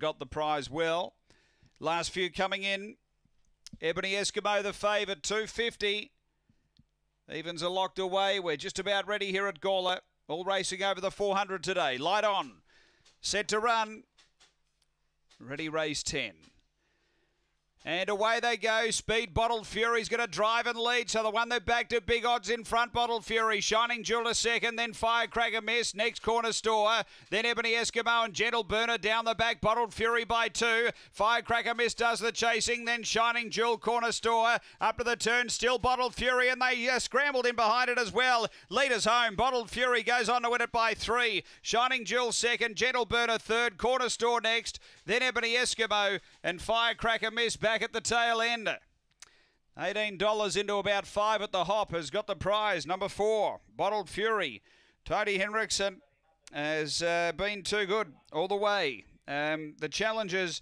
got the prize well. Last few coming in. Ebony Eskimo the favourite, 250. Evens are locked away. We're just about ready here at Gawler. All racing over the 400 today. Light on. Set to run. Ready race 10. And away they go. Speed Bottled Fury's going to drive and lead. So the one they backed at big odds in front. Bottled Fury, Shining jewel a second, then Firecracker Miss. Next corner store. Then Ebony Eskimo and Gentle Burner down the back. Bottled Fury by two. Firecracker Miss does the chasing. Then Shining Jewel corner store up to the turn. Still Bottled Fury and they uh, scrambled in behind it as well. Leaders home. Bottled Fury goes on to win it by three. Shining Jewel second. Gentle Burner third. Corner store next. Then Ebony Eskimo and Firecracker Miss back at the tail end. $18 into about five at the hop has got the prize. Number four, Bottled Fury. Tony Henriksen has uh, been too good all the way. Um, the challenges.